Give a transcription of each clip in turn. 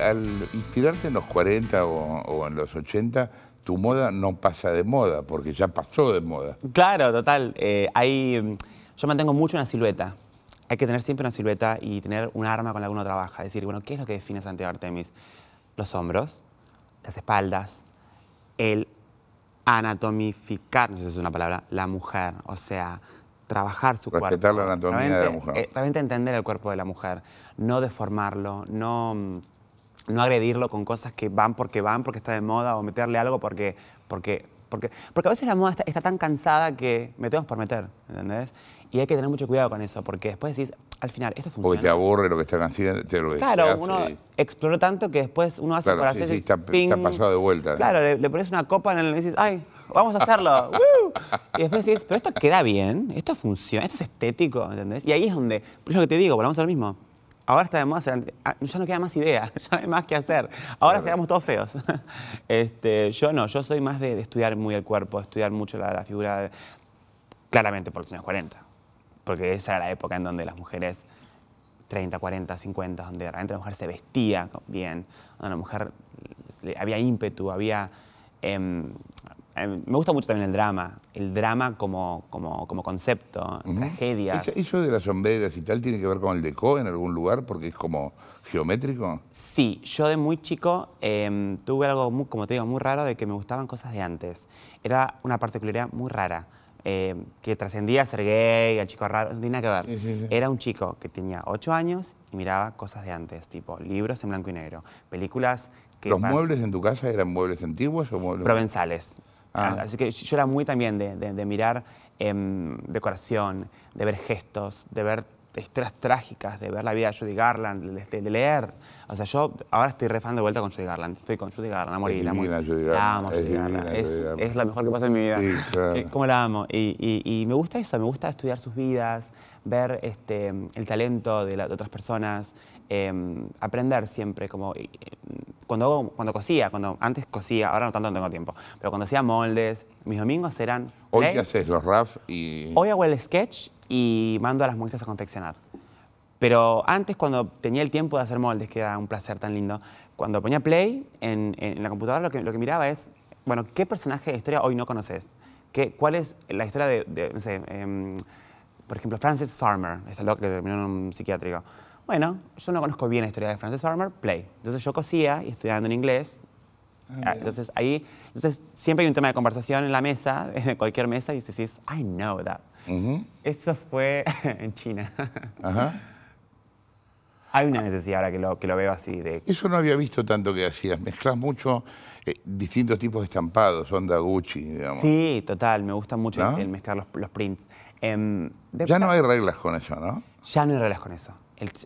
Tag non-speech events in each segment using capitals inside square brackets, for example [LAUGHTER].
al inspirarte en los 40 o, en los 80, tu moda no pasa de moda, porque ya pasó de moda. Claro, total. Eh, mm, yo mantengo mucho una silueta. Hay que tener siempre una silueta y tener un arma con la que uno trabaja. Es decir, bueno, ¿qué es lo que define Santiago Artemis? Los hombros, las espaldas, el anatomificar, no sé si es una palabra, la mujer. O sea, trabajar su cuerpo. Respetar la anatomía de la mujer. Eh, realmente entender el cuerpo de la mujer, no deformarlo, no mm, no agredirlo con cosas que van porque van, porque está de moda, o meterle algo porque, porque, porque, porque a veces la moda está, tan cansada que metemos por meter, ¿entendés? Y hay que tener mucho cuidado con eso, porque después decís, al final, esto funciona. Porque te aburre lo que está haciendo, te lo Claro, uno explora exploró tanto que después uno hace claro, por hacer está, pasado de vuelta. Claro, le, pones una copa en le y dices, ay, vamos a hacerlo. [LAUGHS] y después decís, pero esto queda bien, esto funciona, esto es estético, ¿entendés? Y ahí es donde, es lo que te digo, volvamos al mismo Ahora está de moda ah, ya no queda más idea, [LAUGHS] ya no hay más que hacer. Ahora quedamos todos feos. [LAUGHS] Este, yo no, yo soy más de, estudiar muy el cuerpo, estudiar mucho la, figura, claramente por los años 40, porque esa era la época en donde las mujeres 30, 40, 50, donde realmente la mujer se vestía bien, donde la mujer había ímpetu, había em, me gusta mucho también el drama, el drama como, concepto, tragedias. ¿Eso de las sombreras y tal tiene que ver con el deco en algún lugar porque es como geométrico? Sí, yo de muy chico em, tuve algo, como te digo, muy raro de que me gustaban cosas de antes. Era una particularidad muy rara. Em, que trascendía a ser gay, al chico raro, no tiene nada que ver. Era un chico que tenía ocho años y miraba cosas de antes, tipo libros en blanco y negro, películas que... ¿Los muebles en tu casa eran muebles antiguos o muebles...? Provenzales. Ah. Ah, así que yo era muy también de, mirar em, decoración, de ver gestos, de ver historias trágicas, de ver la vida de Judy Garland, de, leer. O sea, yo ahora estoy refando de vuelta con Judy Garland. Estoy con Judy Garland, a morir, la amo, es la mejor que pasa en mi vida. [LAUGHS] Cómo la amo. Y, me gusta eso, me gusta estudiar sus vidas, ver este, el talento de, de otras personas, Em, aprender siempre, como eh, cuando, cuando cosía, cuando antes cosía, ahora no tanto no tengo tiempo, pero cuando hacía moldes, mis domingos eran... ¿Hoy qué haces? ¿Los raf y...? Hoy hago el sketch y mando a las muestras a confeccionar. Pero antes, cuando tenía el tiempo de hacer moldes, que era un placer tan lindo, cuando ponía play en, la computadora, lo que, miraba es, bueno, ¿qué personaje de historia hoy no conoces? ¿Qué, ¿Cuál es la historia de, em, por ejemplo, Francis Farmer, esa loca que terminó en un psiquiátrico? Bueno, yo no conozco bien la historia de Frances Farmer, play. Entonces yo cosía y estudiando en inglés. Ah, ah, entonces ahí, entonces siempre hay un tema de conversación en la mesa, [LAUGHS] en cualquier mesa, y decís, I know that. Eso fue [LAUGHS] en China. Ajá. Hay una necesidad ahora que lo, que lo veo así. De... Eso no había visto tanto que hacías. Mezclas mucho eh, distintos tipos de estampados, onda Gucci, digamos. Sí, total. Me gusta mucho el, mezclar los, prints. Em, ya no hay reglas con eso, ¿no? Ya no hay reglas con eso.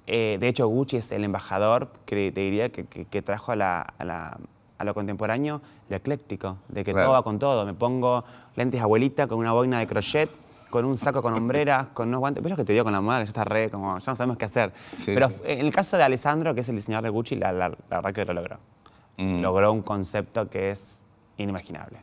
Eh, de hecho, Gucci es el embajador, que te diría, que, trajo a, lo contemporáneo lo ecléctico, de que todo va con todo. Me pongo lentes abuelita con una boina de crochet, con un saco con hombreras, con unos guantes. ¿Ves lo que te dio con la moda? Que ya está re, como, ya no sabemos qué hacer. Pero eh, en el caso de Alessandro, que es el diseñador de Gucci, la, verdad que lo logró. Mm. Logró un concepto que es inimaginable.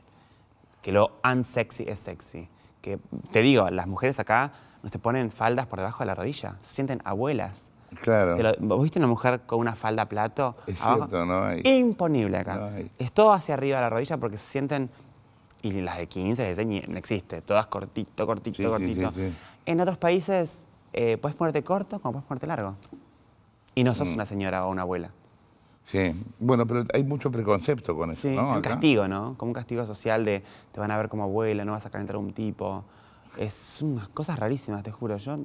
Que lo unsexy es sexy. Que te digo, las mujeres acá se ponen faldas por debajo de la rodilla, se sienten abuelas. Claro. ¿Vos viste una mujer con una falda plato? Es no hay. Imponible acá. Es todo hacia arriba de la rodilla porque se sienten, y las de 15, de 16, no existe, todas cortito, cortito, cortito. en otros países eh, puedes ponerte corto como puedes ponerte largo. Y no sos mm. una señora o una abuela. Sí, bueno, pero hay mucho preconcepto con eso, Un castigo, ¿no? Como un castigo social de te van a ver como abuela, no vas a calentar a un tipo. Es unas cosas rarísimas, te juro. Yo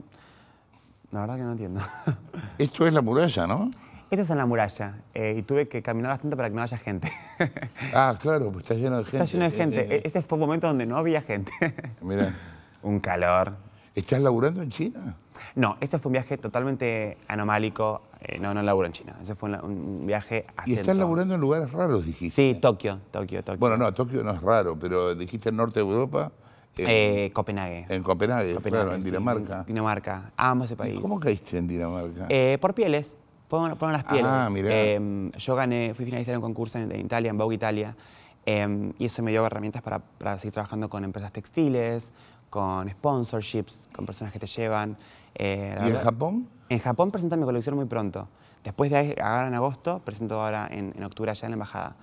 la verdad que no entiendo. [LAUGHS] Esto es la muralla, ¿no? Esto es en la muralla eh, y tuve que caminar bastante para que no haya gente. [LAUGHS] ah, claro, pues está lleno de gente. Está lleno de gente. Eh, eh, ese fue un momento donde no había gente. [LAUGHS] Mira. Un calor. ¿Estás laburando en China? No, este fue un viaje totalmente anomálico. no, no laburo en China. Ese fue un viaje China. ¿Y estás laburando en lugares raros, dijiste? Sí, Tokio, Tokio, Tokio. Bueno, no, Tokio no es raro, pero dijiste el norte de Europa. Eh, Copenhague. En Copenhague, claro, en Dinamarca. Dinamarca, ambos países. ¿Cómo caíste en Dinamarca? Eh, por pieles, fueron, las pieles. Ah, mirá. Em, yo gané, fui finalista en un concurso en, Italia, en Vogue Italia, em, y eso me dio herramientas para, seguir trabajando con empresas textiles, con sponsorships, con personas que te llevan. Eh, ¿Y en Japón? En Japón presentan mi colección muy pronto. Después de ahí, en agosto, presento ahora en, en octubre allá en la embajada,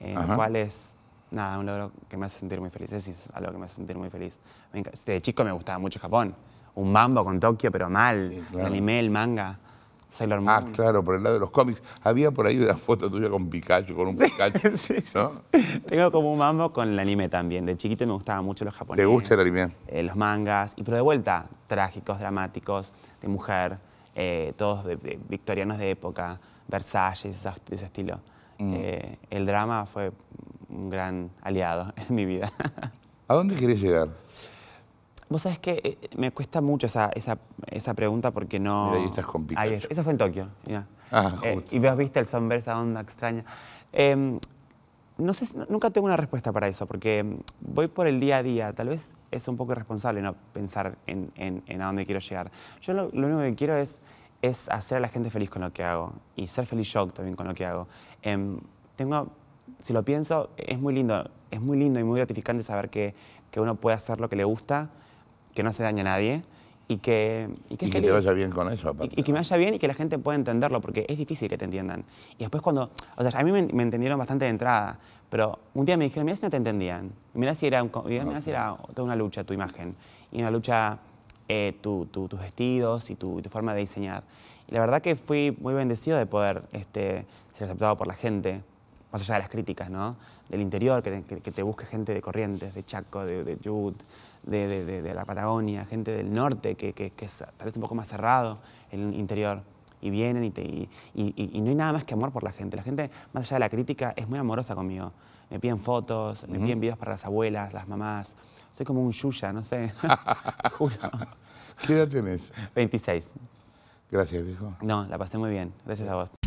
en cual cuales nada, un logro que me hace sentir muy feliz. Es algo que me hace sentir muy feliz. Este, de chico me gustaba mucho Japón. Un mambo con Tokio, pero mal. El anime, el manga. Sailor ah, Moon. Ah, claro, por el lado de los cómics. Había por ahí una foto tuya con Pikachu, con un Pikachu. [LAUGHS] Tengo como un mambo con el anime también. De chiquito me gustaban mucho los japoneses. ¿Te gusta el anime? Eh, los mangas. Y pero de vuelta, trágicos, dramáticos, de mujer, eh, todos de, victorianos de época, Versalles, ese, estilo. Mm. Eh, el drama fue un gran aliado [LAUGHS] en mi vida. ¿A dónde querés llegar? Vos sabés que eh, me cuesta mucho esa, esa, esa pregunta porque no... ahí estás Eso fue en Tokio, ah, eh, y vos viste el sombrero, esa onda extraña. Em, no sé, nunca tengo una respuesta para eso, porque em, voy por el día a día. Tal vez es un poco irresponsable no pensar en, a dónde quiero llegar. Yo lo, único que quiero es, es hacer a la gente feliz con lo que hago y ser feliz yo también con lo que hago. Em, tengo si lo pienso, es muy lindo, es muy lindo y muy gratificante saber que, que uno puede hacer lo que le gusta, que no hace daño a nadie y que... Y que, te vaya bien con eso, Y, que me vaya bien y que la gente pueda entenderlo, porque es difícil que te entiendan. Y después cuando... O sea, a mí me, entendieron bastante de entrada, pero un día me dijeron, mira si no te entendían, mira si era, mirá si era toda una lucha tu imagen, y una lucha eh, tu, tus vestidos y tu, forma de diseñar. Y la verdad que fui muy bendecido de poder este, ser aceptado por la gente más allá de las críticas, ¿no? Del interior, que, te busque gente de Corrientes, de Chaco, de, de Yud, de, la Patagonia, gente del norte, que, es tal vez un poco más cerrado el interior. Y vienen y, te, no hay nada más que amor por la gente. La gente, más allá de la crítica, es muy amorosa conmigo. Me piden fotos, me piden videos para las abuelas, las mamás. Soy como un Yuya, no sé. [LAUGHS] Juro. ¿Qué edad tienes? 26. Gracias, viejo. No, la pasé muy bien. Gracias a vos.